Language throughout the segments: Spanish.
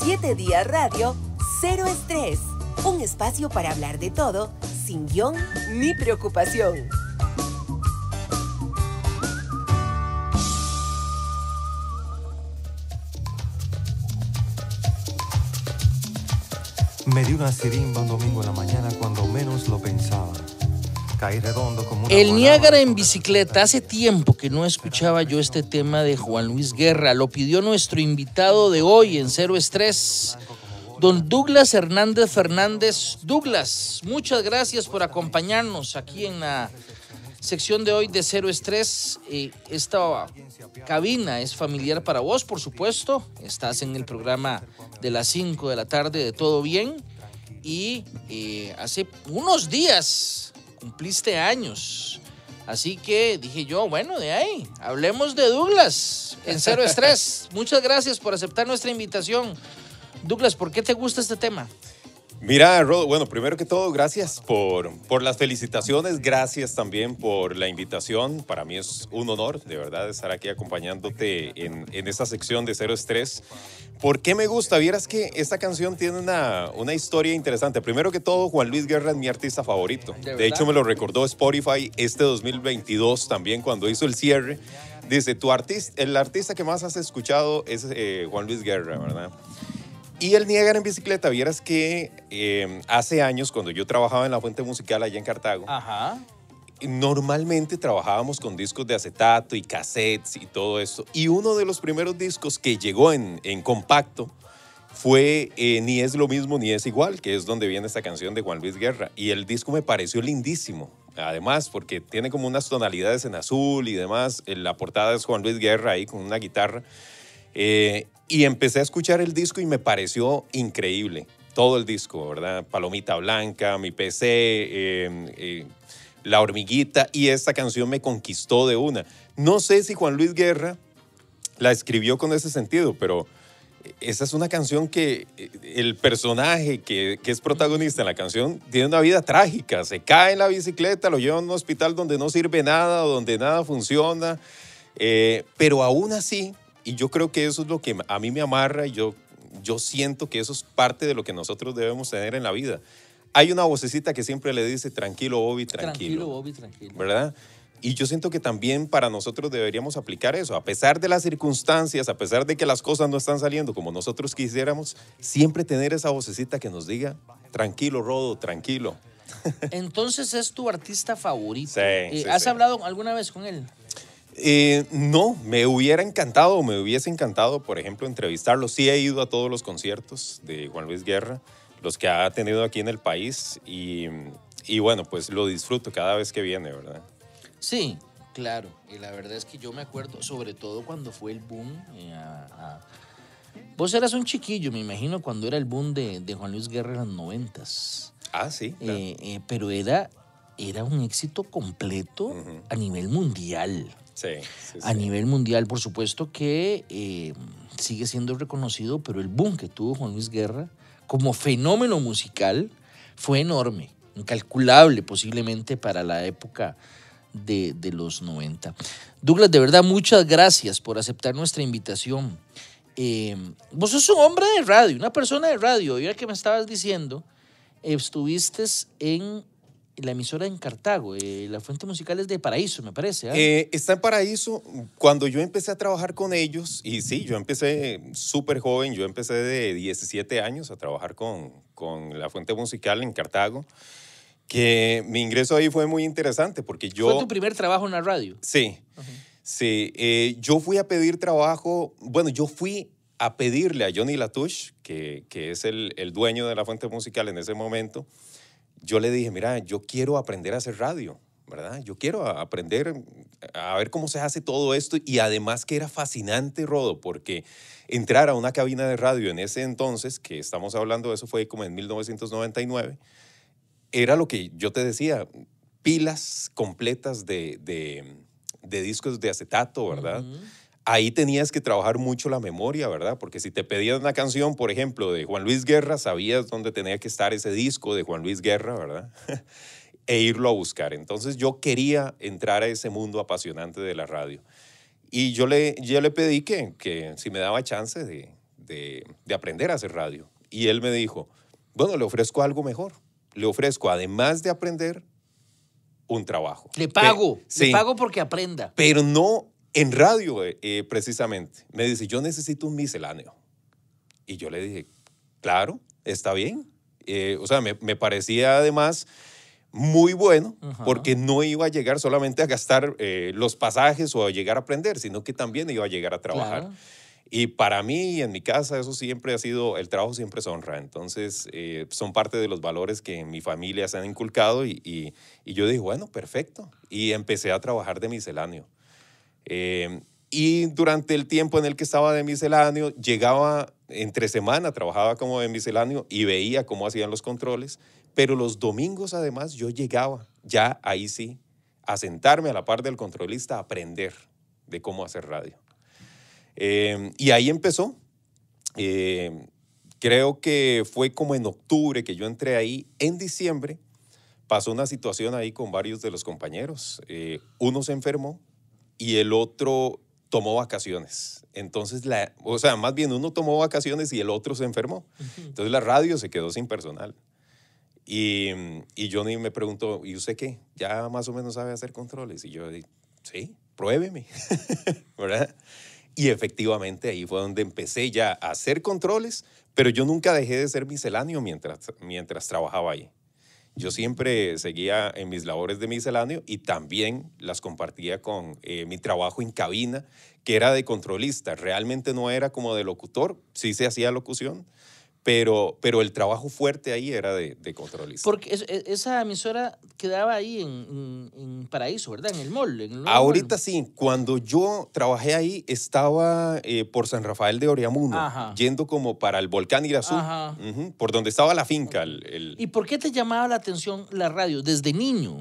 7 días radio, cero estrés. Un espacio para hablar de todo, sin guión ni preocupación. Me dio una sirimba un domingo en la mañana cuando menos lo pensaba. El Niágara en bicicleta. Hace tiempo que no escuchaba yo este tema de Juan Luis Guerra. Lo pidió nuestro invitado de hoy en Cero Estrés, don Douglas Hernández Fernández. Douglas, muchas gracias por acompañarnos aquí en la sección de hoy de Cero Estrés. Eh, esta cabina es familiar para vos, por supuesto. Estás en el programa de las 5 de la tarde de Todo Bien. Y eh, hace unos días cumpliste años. Así que dije yo, bueno, de ahí, hablemos de Douglas en Cero Estrés. Muchas gracias por aceptar nuestra invitación. Douglas, ¿por qué te gusta este tema? Mira, Rod, bueno, primero que todo, gracias por, por las felicitaciones, gracias también por la invitación. Para mí es un honor, de verdad, estar aquí acompañándote en, en esta sección de Cero Estrés. ¿Por qué me gusta? Vieras que esta canción tiene una, una historia interesante. Primero que todo, Juan Luis Guerra es mi artista favorito. De hecho, me lo recordó Spotify este 2022 también cuando hizo el cierre. Dice, tu artista, el artista que más has escuchado es eh, Juan Luis Guerra, ¿verdad? Y el Niágara en bicicleta, vieras que em, hace años, cuando yo trabajaba en la fuente musical allá en Cartago, normalmente trabajábamos con discos de acetato y cassettes y todo eso. Y uno de los primeros discos que llegó en, compacto fue eh, Ni es lo mismo ni es igual, que es donde viene esta canción de Juan Luis Guerra. Y el disco me pareció lindísimo. Además, porque tiene como unas tonalidades en azul y demás. Eh, la portada es Juan Luis Guerra ahí con una guitarra. Eh, y empecé a escuchar el disco y me pareció increíble. Todo el disco, ¿verdad? Palomita Blanca, mi PC, em, eh, La Hormiguita, y esta canción me conquistó de una. No sé si Juan Luis Guerra la escribió con ese sentido, pero esa es una canción que eh, el personaje que, es protagonista en la canción tiene una vida trágica. Se cae en la bicicleta, lo lleva a un hospital donde no sirve nada, donde nada funciona. pero aún así, y yo creo que eso es lo que a mí me amarra y yo, yo siento que eso es parte de lo que nosotros debemos tener en la vida. Hay una vocecita que siempre le dice, tranquilo Bobby, tranquilo. Tranquilo Bobby, tranquilo. ¿Verdad? Y yo siento que también para nosotros deberíamos aplicar eso. A pesar de las circunstancias, a pesar de que las cosas no están saliendo como nosotros quisiéramos, siempre tener esa vocecita que nos diga, tranquilo Rodo, tranquilo. Entonces es tu artista favorito. Sí, eh, ¿Has hablado alguna vez con él? Eh, no, me hubiera encantado, me hubiese encantado, por ejemplo, entrevistarlo. Sí he ido a todos los conciertos de Juan Luis Guerra, los que ha tenido aquí en el país, y, bueno, pues lo disfruto cada vez que viene, ¿verdad? Sí, claro. Y la verdad es que yo me acuerdo, sobre todo cuando fue el boom. Eh, vos eras un chiquillo, me imagino, cuando era el boom de, Juan Luis Guerra en los noventas. Ah, sí. Eh, pero era, era un éxito completo a nivel mundial. A nivel mundial, por supuesto que eh, sigue siendo reconocido, pero el boom que tuvo Juan Luis Guerra como fenómeno musical fue enorme, incalculable posiblemente para la época de, los 90. Douglas, de verdad, muchas gracias por aceptar nuestra invitación. Em, vos sos un hombre de radio, una persona de radio. Y ahora que me estabas diciendo, estuviste en la emisora en Cartago. Eh, la fuente musical es de Paraíso, me parece. ¿ah? Eh, está en Paraíso. Cuando yo empecé a trabajar con ellos, y sí, yo empecé súper joven, yo empecé de 17 años a trabajar con, la fuente musical en Cartago que mi ingreso ahí fue muy interesante porque yo... ¿Fue tu primer trabajo en la radio? Sí, sí. Eh, yo fui a pedir trabajo, bueno, yo fui a pedirle a Johnny Latouche, que, es el, el, dueño de la fuente musical en ese momento, yo le dije, mira, yo quiero aprender a hacer radio, ¿verdad? Yo quiero aprender a ver cómo se hace todo esto y además que era fascinante, Rodo, porque entrar a una cabina de radio en ese entonces, que estamos hablando eso fue como en 1999, era lo que yo te decía, pilas completas de, discos de acetato, ¿verdad? ahí tenías que trabajar mucho la memoria, ¿verdad? Porque si te pedían una canción, por ejemplo, de Juan Luis Guerra, sabías dónde tenía que estar ese disco de Juan Luis Guerra, ¿verdad? e irlo a buscar. Entonces yo quería entrar a ese mundo apasionante de la radio. Y yo le, le pedí que, si me daba chance de, aprender a hacer radio. Y él me dijo, bueno, le ofrezco algo mejor. Le ofrezco, además de aprender, un trabajo. Le pago, le pago porque aprenda. Pero no en radio eh, eh, precisamente, me dice, yo necesito un misceláneo. Y yo le dije, claro, está bien. Eh, o sea, me, parecía además muy bueno porque no iba a llegar solamente a gastar los pasajes o a llegar a aprender, sino que también iba a llegar a trabajar. Y para mí, en mi casa, eso siempre ha sido, el trabajo siempre es honra. Entonces, son parte de los valores que en mi familia se han inculcado y, y yo dije, bueno, perfecto. Y empecé a trabajar de misceláneo. Em, y durante el tiempo en el que estaba de misceláneo, llegaba entre semana, trabajaba como de misceláneo y veía cómo hacían los controles, pero los domingos además yo llegaba, ya ahí sí, a sentarme a la par del controlista a aprender de cómo hacer radio. Em, y ahí empezó. Em, creo que fue como en octubre que yo entré ahí. En diciembre pasó una situación ahí con varios de los compañeros. Eh, uno se enfermó y el otro tomó vacaciones. Entonces, o sea, más bien uno tomó vacaciones y el otro se enfermó. Entonces la radio se quedó sin personal. Y, mm, y Johnny me preguntó, ¿y usted qué? Ya más o menos sabe hacer controles. Y yo dije, sí, pruébeme. Y efectivamente ahí fue donde empecé ya a hacer controles, pero yo nunca dejé de ser misceláneo mientras, mientras trabajaba ahí yo siempre seguía en mis labores de misceláneo y también las compartía con eh, mi trabajo en cabina, que era de controlista. Realmente no era como de locutor, sí se hacía locución, pero, el trabajo fuerte ahí era de, controlista. Porque e, esa emisora quedaba ahí en, Paraíso, ¿verdad? En el mall. Ahorita sí, cuando yo trabajé ahí, estaba eh, por San Rafael de Oriamuno, yendo como para el volcán Irazú, por donde estaba la finca. ¿Y por qué te llamaba la atención la radio desde niño?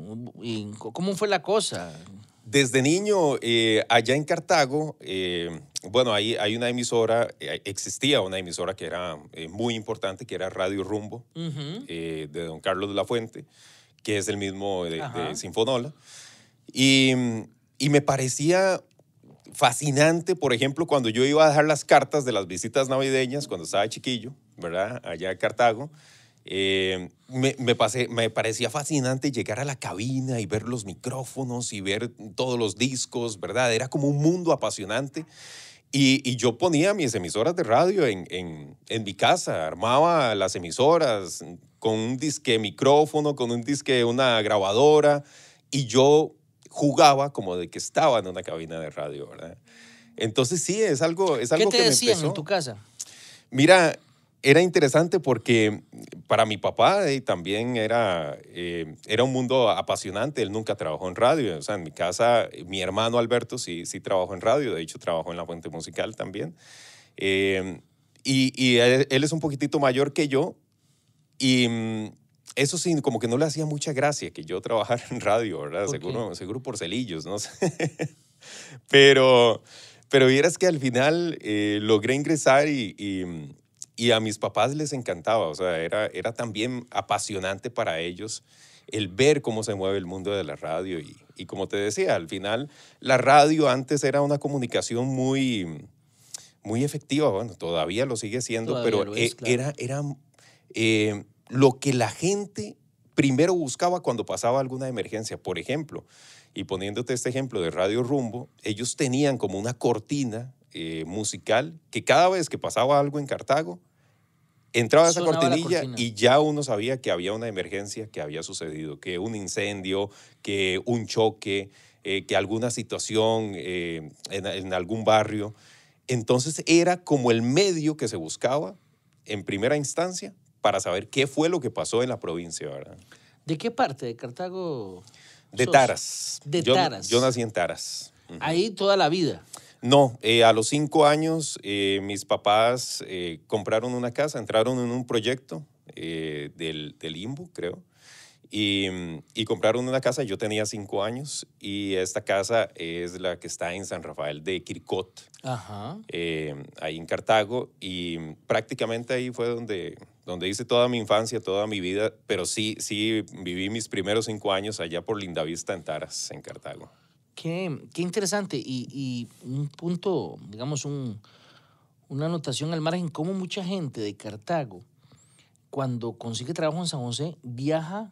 ¿Cómo fue la cosa? Desde niño, eh, allá en Cartago, eh, bueno, ahí hay una emisora, eh, existía una emisora que era eh, muy importante, que era Radio Rumbo, eh, de don Carlos de la Fuente, que es el mismo de, Sinfonola. Mm, y, me parecía fascinante, por ejemplo, cuando yo iba a dejar las cartas de las visitas navideñas, cuando estaba chiquillo, ¿verdad? Allá en Cartago. Eh, me, pasé, me parecía fascinante llegar a la cabina y ver los micrófonos y ver todos los discos, ¿verdad? Era como un mundo apasionante. Y, yo ponía mis emisoras de radio en, mi casa, armaba las emisoras con un disque micrófono, con un disque una grabadora, y yo jugaba como de que estaba en una cabina de radio, ¿verdad? Entonces sí, es algo, es algo ¿Qué te decían en tu casa? Mira, era interesante porque para mi papá eh, también era, eh, era un mundo apasionante. Él nunca trabajó en radio. O sea, en mi casa, eh, mi hermano Alberto sí, sí trabajó en radio. De hecho, trabajó en la Fuente Musical también. y, él, es un poquitito mayor que yo. Y mm, eso sí, como que no le hacía mucha gracia que yo trabajara en radio, ¿verdad? seguro, seguro por celillos, no sé. pero, pero vieras que al final logré ingresar y mm, y a mis papás les encantaba, o sea, era, era también apasionante para ellos el ver cómo se mueve el mundo de la radio. Y, y como te decía, al final la radio antes era una comunicación muy, muy efectiva, bueno, todavía lo sigue siendo, pero e era, era eh, lo que la gente primero buscaba cuando pasaba alguna emergencia, por ejemplo. Y poniéndote este ejemplo de Radio Rumbo, ellos tenían como una cortina eh, musical que cada vez que pasaba algo en Cartago, entraba esa cortinilla y ya uno sabía que había una emergencia que había sucedido, que un incendio, que un choque, eh, que alguna situación eh, en, algún barrio. Entonces era como el medio que se buscaba en primera instancia para saber qué fue lo que pasó en la provincia, ¿verdad? ¿De qué parte de Cartago? De Taras. De yo, Taras. Yo nací en Taras. Ahí toda la vida. No, eh, a los cinco años eh, mis papás eh, compraron una casa, entraron en un proyecto del, del IMBU, creo, y, compraron una casa, yo tenía cinco años, y esta casa es la que está en San Rafael de Quircot, ahí en Cartago, y prácticamente ahí fue donde, donde hice toda mi infancia, toda mi vida, pero sí, sí viví mis primeros cinco años allá por Lindavista, en Taras, en Cartago. Qué, interesante y, un punto, digamos, un, una anotación al margen, cómo mucha gente de Cartago, cuando consigue trabajo en San José, viaja,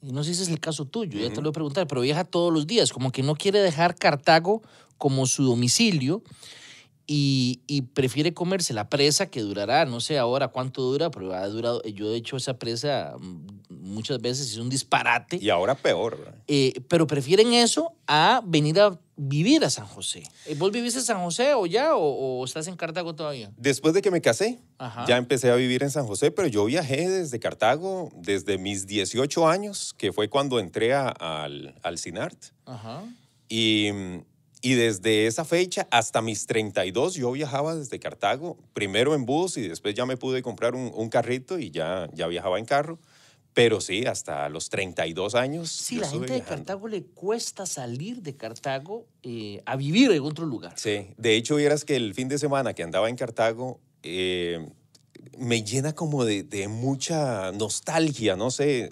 y no sé si es el caso tuyo, ya te lo voy a preguntar, pero viaja todos los días, como que no quiere dejar Cartago como su domicilio y, prefiere comerse la presa que durará, no sé ahora cuánto dura, pero ha durado, yo he hecho esa presa mm, muchas veces, es un disparate. Y ahora peor. Eh, pero prefieren eso a venir a vivir a San José. Eh, ¿Vos viviste en San José o ya o, estás en Cartago todavía? Después de que me casé, ya empecé a vivir en San José, pero yo viajé desde Cartago desde mis 18 años, que fue cuando entré al, al CINART. Ajá. Y mm, y desde esa fecha hasta mis 32 yo viajaba desde Cartago, primero en bus y después ya me pude comprar un, un carrito y ya, ya viajaba en carro. Pero sí, hasta los 32 años. Sí, la gente de Cartago le cuesta salir de Cartago eh, a vivir en otro lugar. Sí, de hecho, vieras que el fin de semana que andaba en Cartago eh, me llena como de, de, mucha nostalgia, no sé.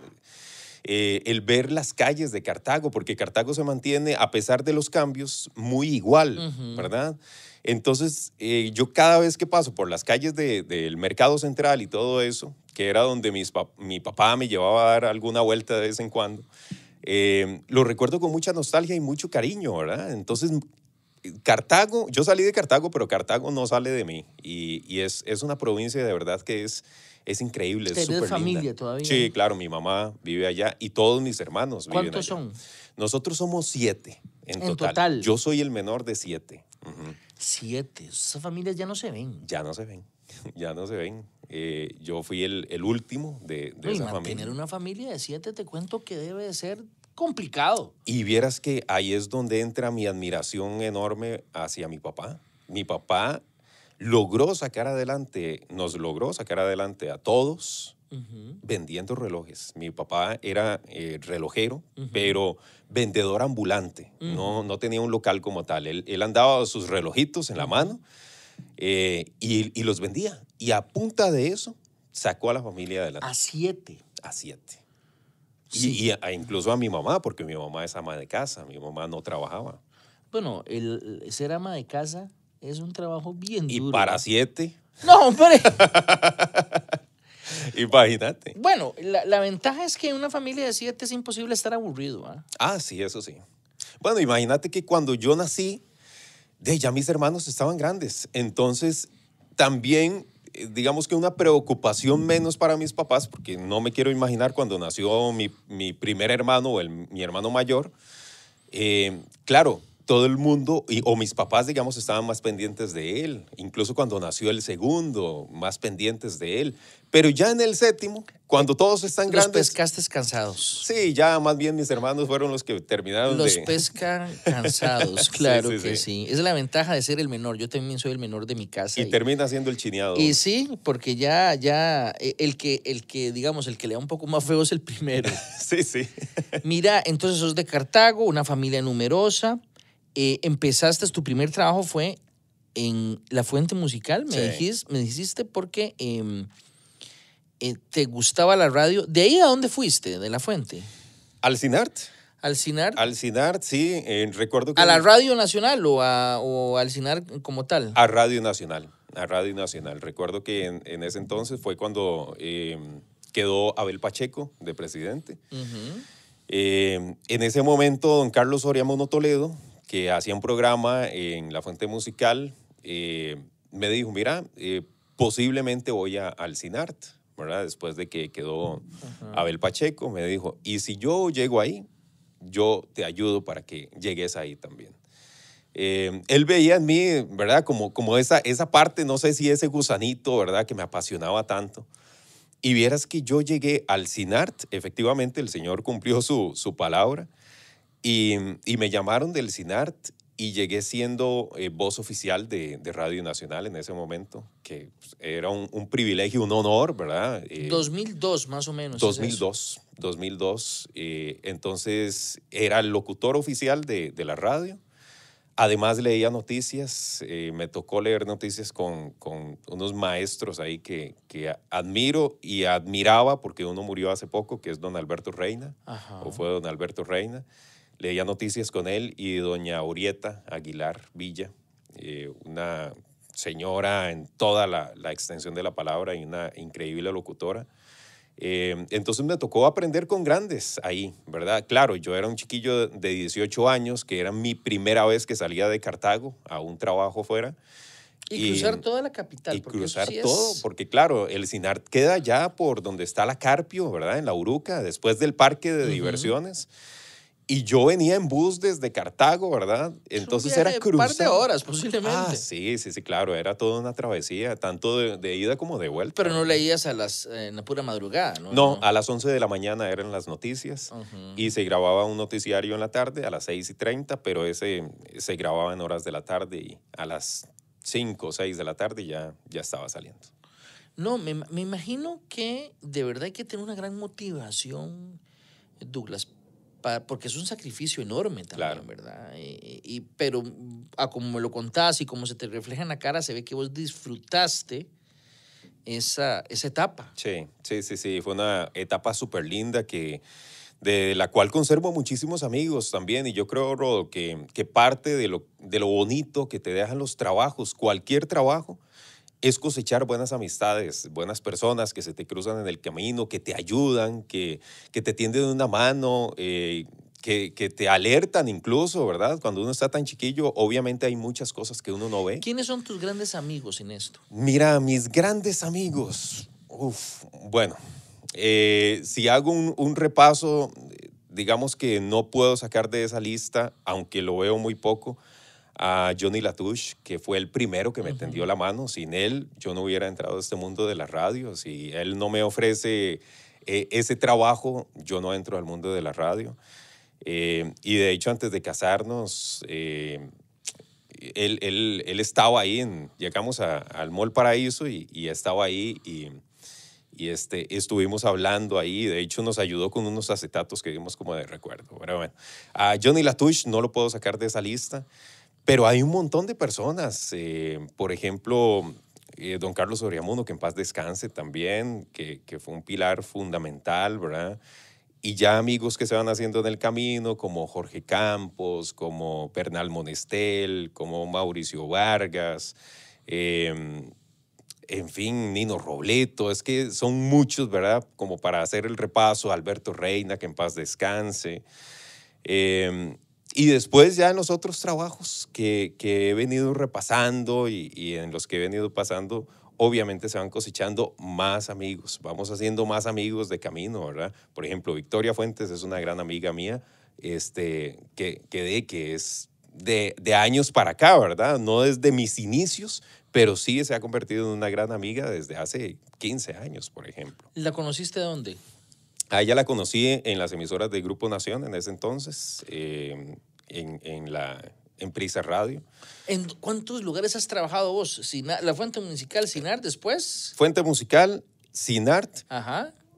Eh, el ver las calles de Cartago, porque Cartago se mantiene, a pesar de los cambios, muy igual, ¿verdad? Entonces, eh, yo cada vez que paso por las calles del mercado central y todo eso, que era donde mi papá me llevaba a dar alguna vuelta de vez en cuando, eh, lo recuerdo con mucha nostalgia y mucho cariño, ¿verdad? Entonces, Cartago, yo salí de Cartago, pero Cartago no sale de mí. Y, y es, es una provincia de verdad que es es increíble. Es familia todavía? Sí, claro, mi mamá vive allá y todos mis hermanos ¿Cuántos son? Nosotros somos siete en, total. Yo soy el menor de siete. Siete. Esas familias ya no se ven. Ya no se ven. Ya no se ven. Eh, yo fui el, último de, de esa mantener una familia de siete, te cuento que debe de ser complicado. Y vieras que ahí es donde entra mi admiración enorme hacia mi papá. Mi papá logró sacar adelante, nos logró sacar adelante a todos vendiendo relojes. Mi papá era eh, relojero, pero vendedor ambulante. no, no tenía un local como tal. Él, él andaba sus relojitos en la mano eh, y, los vendía. Y a punta de eso, sacó a la familia adelante. A siete. A siete. Y, incluso a mi mamá, porque mi mamá es ama de casa, mi mamá no trabajaba. Bueno, el ser ama de casa es un trabajo bien duro. ¿Y para siete? No, hombre. Imagínate. Bueno, la, ventaja es que en una familia de siete es imposible estar aburrido. Ah, sí, eso sí. Bueno, imagínate que cuando yo nací, de ya mis hermanos estaban grandes. Entonces, también, eh, digamos que una preocupación menos para mis papás, porque no me quiero imaginar cuando nació mi, primer hermano o el, mi hermano mayor. Eh, claro, todo el mundo, y, o mis papás, digamos, estaban más pendientes de él, incluso cuando nació el segundo, más pendientes de él. Pero ya en el séptimo, cuando todos están grandes. Los pescaste cansados. Sí, ya más bien mis hermanos fueron los que terminaron los de. Los pescan cansados, claro que sí. es la ventaja de ser el menor. Yo también soy el menor de mi casa. Y, termina siendo el chineado. Y sí, porque ya, ya, e, el que, el que, digamos, el que le da un poco más feo es el primero. sí, sí. Mira, entonces sos de Cartago, una familia numerosa. Eh, empezaste, tu primer trabajo fue en La Fuente Musical, me, dijiste, porque em, eh, te gustaba la radio. ¿De ahí a dónde fuiste, de La Fuente? Al CINART. ¿Al CINART? Al CINART, sí. Eh, recuerdo ¿A la Radio Nacional o, o al CINART como tal? A Radio Nacional, a Radio Nacional. Recuerdo que en, ese entonces fue cuando em, quedó Abel Pacheco de presidente. Em, en ese momento, don Carlos Oriamono Toledo que hacía un programa en La Fuente Musical, eh, me dijo, mira, eh, posiblemente voy a, al CINART, ¿verdad? Después de que quedó Abel Pacheco, me dijo, y si yo llego ahí, yo te ayudo para que llegues ahí también. Eh, él veía en mí, ¿verdad? Como, como esa, esa parte, no sé si ese gusanito, ¿verdad? Que me apasionaba tanto. Y vieras que yo llegué al CINART, efectivamente el Señor cumplió su, su palabra. Mm, y, me llamaron del CINART y llegué siendo eh, voz oficial de, de, Radio Nacional en ese momento, que pues, era un, privilegio, un honor, ¿verdad? 2002 eh, más o menos. 2002, 2002. Eh, entonces era el locutor oficial de, de la radio. Además leía noticias, me tocó leer noticias con, con unos maestros ahí que, que, admiro y admiraba porque uno murió hace poco, que es don Alberto Reina, o fue don Alberto Reina. Leía noticias con él y doña Urieta Aguilar Villa, eh, una señora en toda la, extensión de la palabra y una increíble locutora. Eh, entonces me tocó aprender con grandes ahí, ¿verdad? Claro, yo era un chiquillo de 18 años, que era mi primera vez que salía de Cartago a un trabajo fuera. Y, cruzar toda la capital. Y cruzar todo, porque claro, el SINART queda ya por donde está la Carpio, ¿verdad? En la Uruca, después del parque de diversiones. Y yo venía en bus desde Cartago, ¿verdad? Entonces era cruzar. Un par de horas, posiblemente. Ah, sí, sí, sí, claro. Era toda una travesía, tanto de, ida como de vuelta. Pero no leías a las, en la pura madrugada, ¿no? No, a las 11 de la mañana eran las noticias y se grababa un noticiario en la tarde a las 6 y 30, pero ese se grababa en horas de la tarde y a las 5 o 6 de la tarde ya, ya estaba saliendo. No, me, me imagino que de verdad hay que tener una gran motivación, Douglas, porque es un sacrificio enorme también, claro. ¿verdad? Y, pero a como me lo contás y como se te refleja en la cara, se ve que vos disfrutaste esa, esa etapa. Sí, sí, sí, sí, fue una etapa súper linda que de la cual conservo muchísimos amigos también y yo creo, Rodo, que, que parte de lo, de lo bonito que te dejan los trabajos, cualquier trabajo, es cosechar buenas amistades, buenas personas que se te cruzan en el camino, que te ayudan, que, te tienden una mano, eh, que, te alertan incluso, ¿verdad? Cuando uno está tan chiquillo, obviamente hay muchas cosas que uno no ve. ¿Quiénes son tus grandes amigos en esto? Mira, mis grandes amigos. Uf, bueno, eh, si hago un, un repaso, eh, digamos que no puedo sacar de esa lista, aunque lo veo muy poco a Johnny Latouche, que fue el primero que me tendió la mano. Sin él, yo no hubiera entrado a este mundo de la radio. Si él no me ofrece eh, ese trabajo, yo no entro al mundo de la radio. Eh, y de hecho, antes de casarnos, eh, él, estaba ahí, llegamos al Mall Paraíso y, estaba ahí y, este, estuvimos hablando ahí. De hecho, nos ayudó con unos acetatos que dimos como de recuerdo. Pero bueno, a Johnny Latouche no lo puedo sacar de esa lista. Pero hay un montón de personas, eh, por ejemplo, eh, don Carlos Oriamuno, que en paz descanse también, que, que fue un pilar fundamental, ¿verdad? y ya amigos que se van haciendo en el camino, como Jorge Campos, como Pernal Monestel, como Mauricio Vargas, em, en fin, Nino Robleto, es que son muchos, ¿verdad? Como para hacer el repaso, Alberto Reina, que en paz descanse. Eh, y después ya en los otros trabajos que, que he venido repasando y, y, en los que he venido pasando, obviamente se van cosechando más amigos, vamos haciendo más amigos de camino, ¿verdad? Por ejemplo, Victoria Fuentes es una gran amiga mía, este, que, que, de, que es de, de años para acá, ¿verdad? No desde mis inicios, pero sí se ha convertido en una gran amiga desde hace 15 años, por ejemplo. ¿La conociste dónde? Ah, A ella la conocí en las emisoras de Grupo Nación en ese entonces. Eh, en, la, empresa Radio. ¿En cuántos lugares has trabajado vos? la Fuente Musical, Sinart, después. Fuente Musical, Sinart.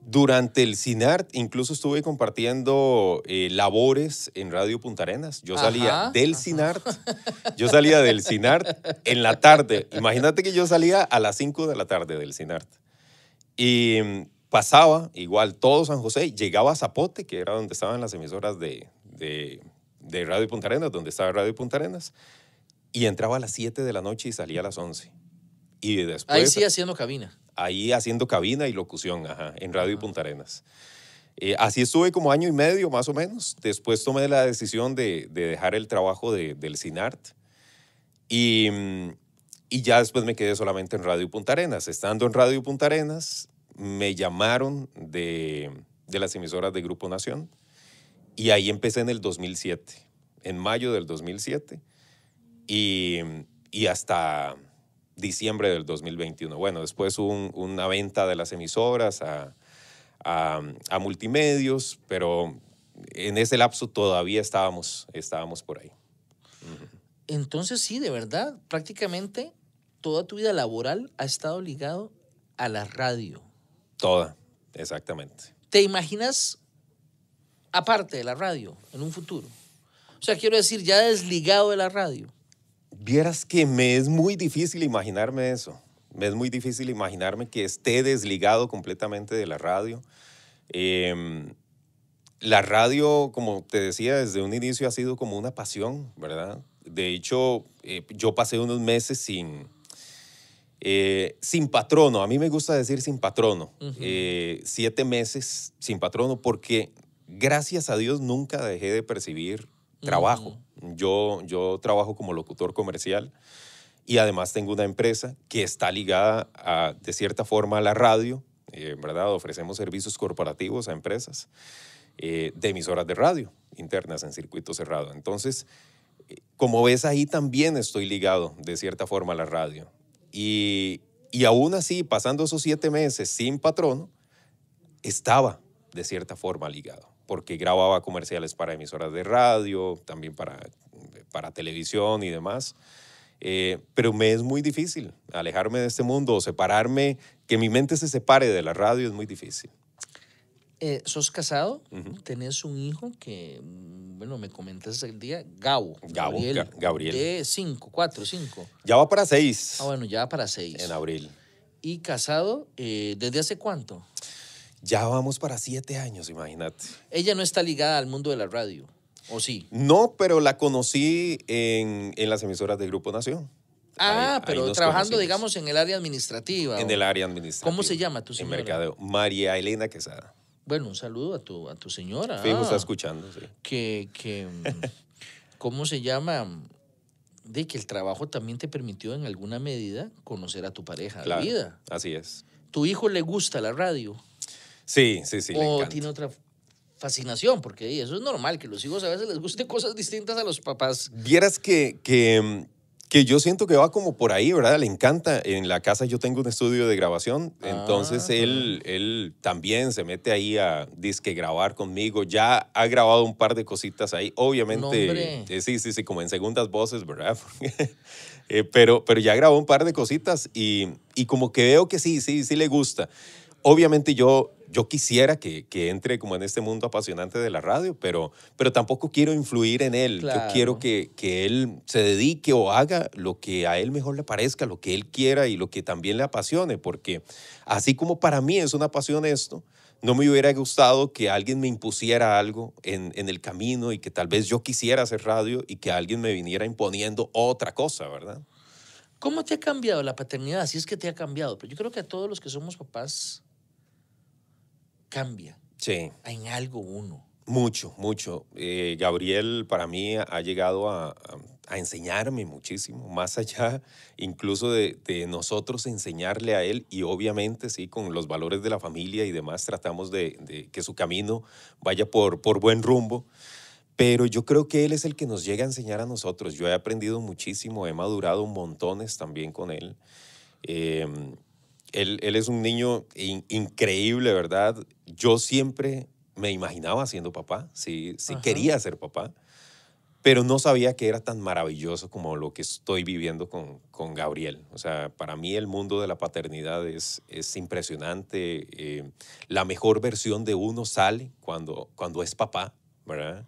Durante el SINART incluso estuve compartiendo eh, labores en Radio Punta Arenas. Yo salía del SINART yo salía del sinart en la tarde. Imagínate que yo salía a las 5 de la tarde del SINART. Y mm, pasaba igual todo San José, llegaba a Zapote, que era donde estaban las emisoras de de Radio Punta Arenas, donde estaba Radio Punta Arenas, y entraba a las 7 de la noche y salía a las 11. Y después, ahí sí haciendo cabina. Ahí haciendo cabina y locución, ajá, en Radio ah. Punta Arenas. Eh, así estuve como año y medio, más o menos. Después tomé la decisión de, dejar el trabajo del CINART. Y, ya después me quedé solamente en Radio Punta Arenas. Estando en Radio Punta Arenas, me llamaron de, de las emisoras de Grupo Nación y ahí empecé en el 2007, en mayo del 2007 y, hasta diciembre del 2021. Bueno, después hubo una venta de las emisoras a, a, a, multimedios, pero en ese lapso todavía estábamos, estábamos por ahí. Entonces sí, de verdad, prácticamente toda tu vida laboral ha estado ligado a la radio. Toda, exactamente. ¿Te imaginas aparte de la radio en un futuro? O sea, quiero decir, ya desligado de la radio. Vieras que me es muy difícil imaginarme eso. Me es muy difícil imaginarme que esté desligado completamente de la radio. Em, la radio, como te decía, desde un inicio ha sido como una pasión, ¿verdad? De hecho, eh, yo pasé unos meses sin, eh, sin patrono, a mí me gusta decir sin patrono, eh, siete meses sin patrono, porque gracias a Dios nunca dejé de percibir trabajo. yo, yo trabajo como locutor comercial y además tengo una empresa que está ligada de cierta forma a la radio, eh, ¿verdad? Ofrecemos servicios corporativos a empresas eh, de emisoras de radio internas en circuito cerrado. Entonces, eh, como ves ahí también estoy ligado de cierta forma a la radio. Y, y aún así, pasando esos siete meses sin patrón, estaba de cierta forma ligado porque grababa comerciales para emisoras de radio, también para, para televisión y demás. Eh, pero me es muy difícil alejarme de este mundo separarme, que mi mente se separe de la radio es muy difícil. Eh, ¿Sos casado? ¿Tenés un hijo que, mm, bueno, me comentas el día? Gabo. Gabo, Gabriel. De cinco, cuatro, cinco. Ya va para seis. Ah, bueno, ya va para seis. En abril. ¿Y casado eh, desde hace cuánto? Ya vamos para siete años, imagínate. Ella no está ligada al mundo de la radio, ¿o sí? No, pero la conocí en, las emisoras de Grupo Nación. Ah, pero trabajando, digamos, en el área administrativa. En el área administrativa. ¿Cómo se llama tu señora? En mercadeo. María Elena Quesada. Bueno, un saludo a tu, a tu señora. Fijo, está ah. escuchando, sí. Que, ¿cómo se llama? De que el trabajo también te permitió en alguna medida conocer a tu pareja claro, vida. Así es. ¿Tu hijo le gusta la radio? Sí, sí, sí. O tiene otra fascinación, porque eso es normal, que los hijos a veces les gusten cosas distintas a los papás. Vieras que, que, que yo siento que va como por ahí, ¿verdad? Le encanta. En la casa yo tengo un estudio de grabación, ah, entonces él, él también se mete ahí a disque grabar conmigo. Ya ha grabado un par de cositas ahí, obviamente. Eh, sí, sí, sí, como en segundas voces, ¿verdad? Eh, pero, pero ya grabó un par de cositas y, y como que veo que sí, sí, sí le gusta. Obviamente yo yo quisiera que, entre como en este mundo apasionante de la radio, pero, pero tampoco quiero influir en él. Yo quiero que, que, él se dedique o haga lo que a él mejor le parezca, lo que él quiera y lo que también le apasione, porque así como para mí es una pasión esto, no me hubiera gustado que alguien me impusiera algo en, en el camino y que tal vez yo quisiera hacer radio y que alguien me viniera imponiendo otra cosa, ¿verdad? ¿Cómo te ha cambiado la paternidad? Si es que te ha cambiado, pero yo creo que a todos los que somos papás, cambia. En algo uno. Mucho, mucho. Eh, Gabriel para mí ha llegado a, a, enseñarme muchísimo, más allá incluso de, nosotros enseñarle a él y obviamente sí, con los valores de la familia y demás tratamos de, que su camino vaya por, por buen rumbo. Pero yo creo que él es el que nos llega a enseñar a nosotros. Yo he aprendido muchísimo, he madurado montones también con él. Eh, él, es un niño increíble, ¿verdad? Yo siempre me imaginaba siendo papá, sí, sí quería ser papá, pero no sabía que era tan maravilloso como lo que estoy viviendo con, con Gabriel. O sea, para mí el mundo de la paternidad es, es impresionante. Eh, la mejor versión de uno sale cuando, cuando es papá, ¿verdad?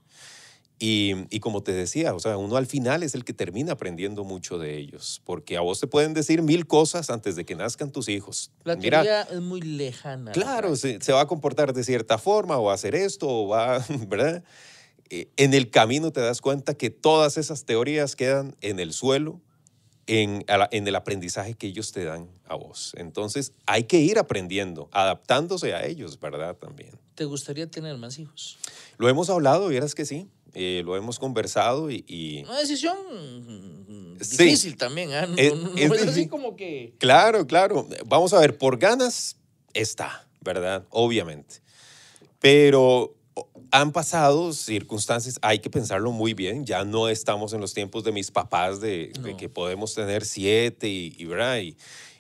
Y, como te decía, o sea, uno al final es el que termina aprendiendo mucho de ellos, porque a vos te pueden decir mil cosas antes de que nazcan tus hijos. La teoría es muy lejana. Claro, se, va a comportar de cierta forma o va a hacer esto o va, ¿verdad? Eh, en el camino te das cuenta que todas esas teorías quedan en el suelo, en, en el aprendizaje que ellos te dan a vos. Entonces hay que ir aprendiendo, adaptándose a ellos, ¿verdad? También. ¿Te gustaría tener más hijos? Lo hemos hablado, vieras que sí. Eh, lo hemos conversado y, Una decisión mm, mm, difícil también, ¿ah? ¿eh? no, es, así como que... Claro, claro. Vamos a ver, por ganas está, ¿verdad? Obviamente. Pero han pasado circunstancias, hay que pensarlo muy bien, ya no estamos en los tiempos de mis papás, de, que podemos tener siete y, y, ¿verdad? y,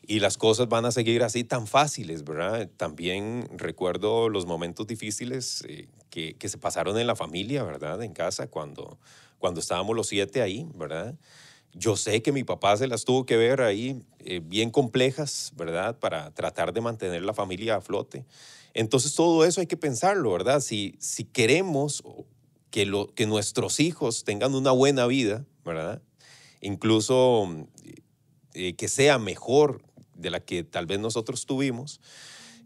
y las cosas van a seguir así tan fáciles, ¿verdad? También recuerdo los momentos difíciles eh, que, que se pasaron en la familia, ¿verdad? En casa, cuando, cuando estábamos los siete ahí, ¿verdad? Yo sé que mi papá se las tuvo que ver ahí eh, bien complejas, ¿verdad? Para tratar de mantener la familia a flote. Entonces todo eso hay que pensarlo, ¿verdad? Si, si queremos que, lo, que nuestros hijos tengan una buena vida, ¿verdad? Incluso eh, que sea mejor de la que tal vez nosotros tuvimos,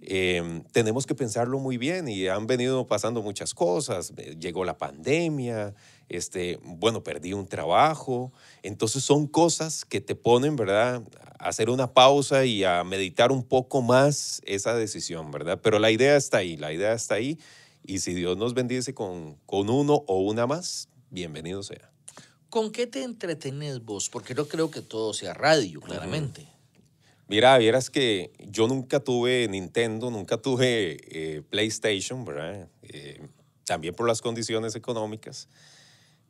em, tenemos que pensarlo muy bien y han venido pasando muchas cosas. Llegó la pandemia, este, bueno, perdí un trabajo. Entonces son cosas que te ponen, ¿verdad? A hacer una pausa y a meditar un poco más esa decisión, ¿verdad? Pero la idea está ahí, la idea está ahí. Y si Dios nos bendice con, uno o una más, bienvenido sea. ¿Con qué te entretenés vos? Porque no creo que todo sea radio, claramente. Mira, vieras que yo nunca tuve Nintendo, nunca tuve eh, PlayStation, ¿verdad? Eh, también por las condiciones económicas.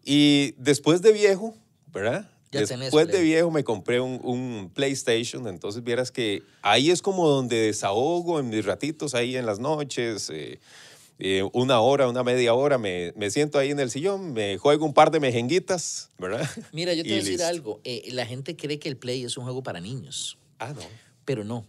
Y después de viejo, ¿verdad? después de viejo me compré un, PlayStation, entonces vieras que ahí es como donde desahogo en mis ratitos, ahí en las noches, eh, una hora, una media hora, me, siento ahí en el sillón, me juego un par de mejenguitas, ¿verdad? Mira, yo te voy a decir algo, la gente cree que el Play es un juego para niños. Ah, no. Pero no.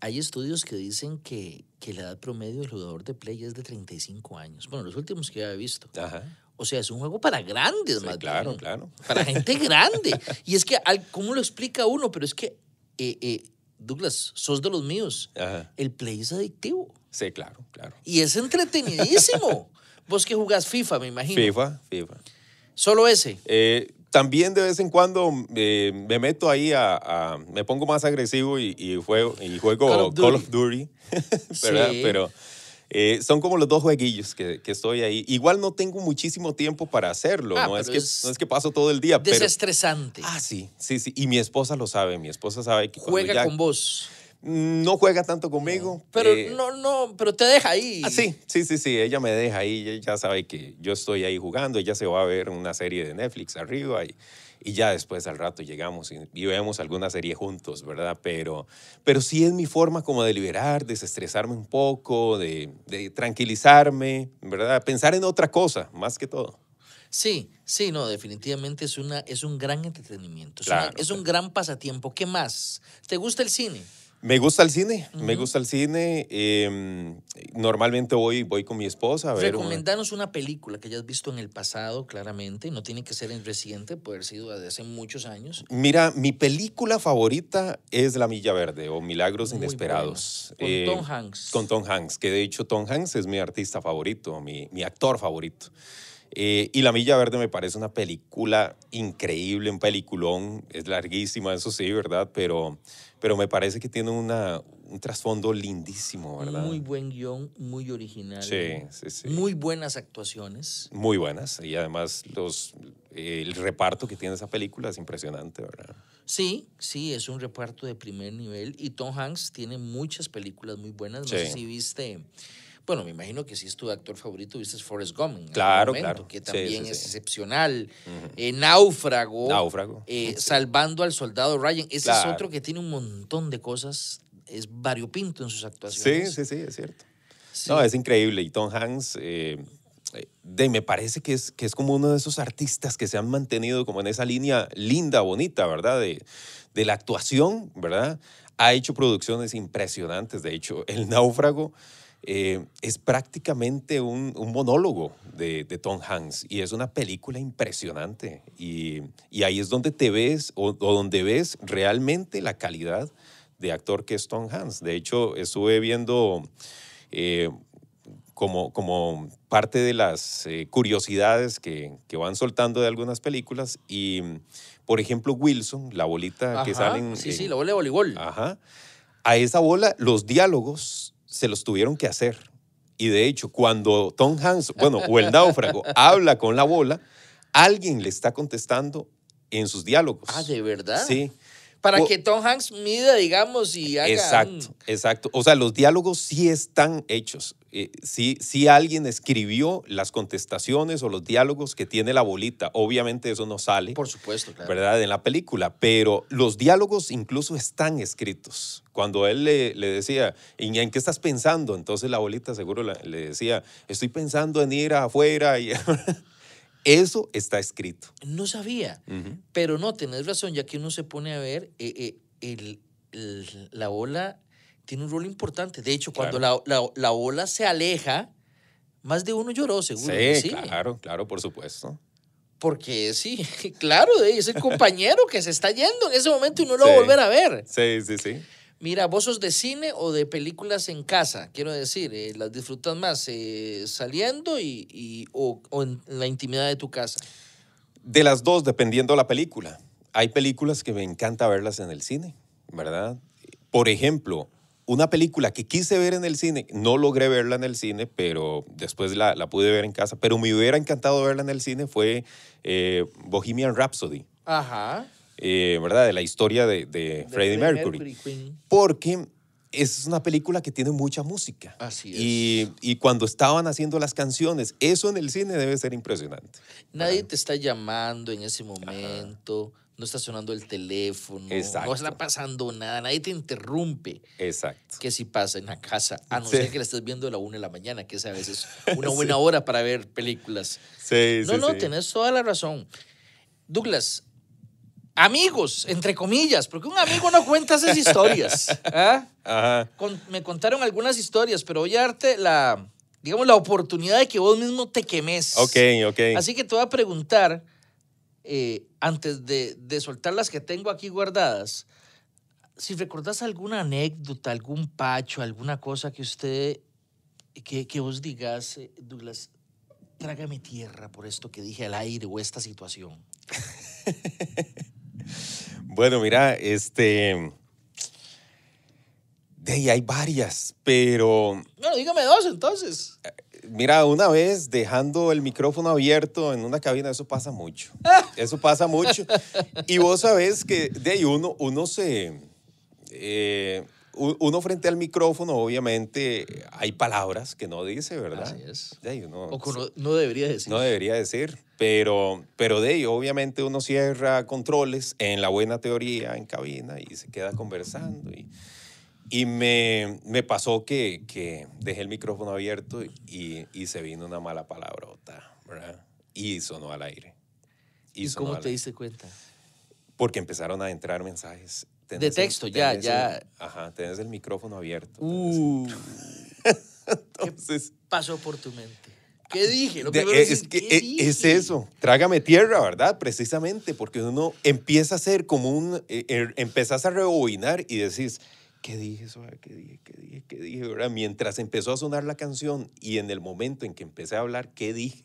Hay estudios que dicen que, la edad promedio del jugador de play es de 35 años. Bueno, los últimos que ya he visto. Ajá. O sea, es un juego para grandes, más Claro, claro. Para gente grande. y es que, ¿cómo lo explica uno? Pero es que, eh, eh, Douglas, sos de los míos. El play es adictivo. Sí, claro, claro. Y es entretenidísimo. Vos que jugás FIFA, me imagino. FIFA, FIFA. ¿Solo ese? Eh, también de vez en cuando eh, me meto ahí a, me pongo más agresivo y, juego, y juego Call of Duty. Pero eh, son como los dos jueguillos que, que, estoy ahí. Igual no tengo muchísimo tiempo para hacerlo, ah, ¿no? Es que, paso todo el día. Desestresante. ah, sí, sí, sí. Y mi esposa lo sabe, mi esposa sabe que... Juega con vos no juega tanto conmigo. Pero eh, no, no, pero te deja ahí. Ah, sí, sí, sí, sí, ella me deja ahí, ya sabe que yo estoy ahí jugando, ella se va a ver una serie de Netflix arriba y, y ya después al rato llegamos y, vemos alguna serie juntos, ¿verdad? Pero, pero sí es mi forma como de liberar, desestresarme un poco, de, tranquilizarme, ¿verdad? Pensar en otra cosa, más que todo. Sí, sí, no, definitivamente es, una, es un gran entretenimiento, es, es un gran pasatiempo. ¿Qué más? ¿Te gusta el cine? Me gusta el cine, me gusta el cine. Em, normalmente voy, voy con mi esposa a ver. Recomendanos una... película que hayas visto en el pasado, claramente. No tiene que ser el reciente, puede haber sido desde hace muchos años. Mira, mi película favorita es La Milla Verde o Milagros Inesperados. Con eh, Tom Hanks. Con Tom Hanks, que de hecho Tom Hanks es mi artista favorito, mi, actor favorito. Eh, y La Milla Verde me parece una película increíble, un peliculón. Es larguísima, eso sí, ¿verdad? Pero pero me parece que tiene un trasfondo lindísimo, ¿verdad? Muy buen guión, muy original. Sí, sí, sí. Muy buenas actuaciones. Muy buenas. Y además los, el reparto que tiene esa película es impresionante, ¿verdad? Sí, sí, es un reparto de primer nivel. Y Tom Hanks tiene muchas películas muy buenas. No sé si viste bueno, me imagino que si es tu actor favorito, viste Forrest Gump. claro, claro. Que también es excepcional. En eh, náufrago. Náufrago. Eh, salvando al soldado Ryan. Ese es otro que tiene un montón de cosas. Es variopinto en sus actuaciones. Sí, sí, sí, es cierto. No, es increíble. Y Tom Hanks. Eh, me parece que es, que es como uno de esos artistas que se han mantenido como en esa línea linda, bonita, ¿verdad? De, de la actuación, ¿verdad? Ha hecho producciones impresionantes, de hecho, El Náufrago, eh, es prácticamente un, monólogo de, Tom Hanks y es una película impresionante. Y, ahí es donde te ves o, donde ves realmente la calidad de actor que es Tom Hanks. De hecho, estuve viendo eh, como, como parte de las eh, curiosidades que, van soltando de algunas películas y, por ejemplo, Wilson, la bolita que sale en... Sí, sí, la bola de voleibol. Ajá. A esa bola los diálogos se los tuvieron que hacer. Y de hecho, cuando Tom Hanks, bueno, o el náufrago, habla con la bola, alguien le está contestando en sus diálogos. Ah, ¿de verdad? Sí. Para que Tom Hanks mida, digamos, y haga. Exacto, exacto. O sea, los diálogos sí están hechos. Eh, sí, alguien escribió las contestaciones o los diálogos que tiene la bolita. Obviamente eso no sale. Por supuesto, claro. ¿Verdad? En la película. Pero los diálogos incluso están escritos. Cuando él le, decía, ¿En, qué estás pensando? Entonces la bolita seguro le decía, estoy pensando en ir afuera. Y Eso está escrito. No sabía, pero no, tenés razón, ya que uno se pone a ver, eh, eh, la ola tiene un rol importante. De hecho, cuando la, ola se aleja, más de uno lloró, seguro. Sí, claro, claro, por supuesto. Porque sí, claro, es el compañero que se está yendo en ese momento y no lo va a volver a ver. Sí, sí, sí. Mira, ¿vos sos de cine o de películas en casa? Quiero decir, eh, ¿las disfrutas más eh, saliendo y, o, en la intimidad de tu casa? De las dos, dependiendo la película. Hay películas que me encanta verlas en el cine, ¿verdad? Por ejemplo, una película que quise ver en el cine, no logré verla en el cine, pero después la, la pude ver en casa, pero me hubiera encantado verla en el cine, fue eh, Bohemian Rhapsody. Ajá. Eh, ¿verdad? De la historia de, Freddie Mercury. porque es una película que tiene mucha música. Así Y, cuando estaban haciendo las canciones, eso en el cine debe ser impresionante. Nadie te está llamando en ese momento. No está sonando el teléfono, no está pasando nada, nadie te interrumpe. Exacto. Que si pasa en la casa, a no ser que la estés viendo a la una de la mañana, que es a veces una buena hora para ver películas. no, sí, no, tenés toda la razón. Douglas, amigos, entre comillas, porque un amigo no cuenta esas historias. ¿ah? me contaron algunas historias, pero voy a darte la, digamos, la oportunidad de que vos mismo te quemes. Ok, ok. Así que te voy a preguntar, eh, antes de, soltar las que tengo aquí guardadas, si recordás alguna anécdota, algún pacho, alguna cosa que usted, que, que vos digas, eh, Douglas, trágame tierra por esto que dije al aire o esta situación. Bueno, mira, este. De ahí hay varias, pero. Bueno, dígame dos entonces. Mira, una vez dejando el micrófono abierto en una cabina, eso pasa mucho. Eso pasa mucho. Y vos sabés que de ahí uno, se. Eh, uno frente al micrófono, obviamente, hay palabras que no dice, ¿verdad? Así es. o no debería decir. No debería decir, pero, pero de ello, obviamente, uno cierra controles en la buena teoría, en cabina, y se queda conversando. Y, y me, me pasó que, que, dejé el micrófono abierto y, y se vino una mala palabrota, ¿verdad? Y sonó al aire. ¿Y, ¿Y cómo te diste cuenta? Porque empezaron a entrar mensajes de texto, ya, ya. ajá, tenés el micrófono abierto. Uh, Entonces. pasó por tu mente? ¿Qué dije? Eh, es, es, eh, eso, trágame tierra, ¿verdad? Precisamente, porque uno empieza a ser como un, eh, empezás a rebobinar y decís, ¿qué dije, ¿Qué dije? ¿Qué dije? ¿Qué dije? Mientras empezó a sonar la canción y en el momento en que empecé a hablar, ¿qué dije?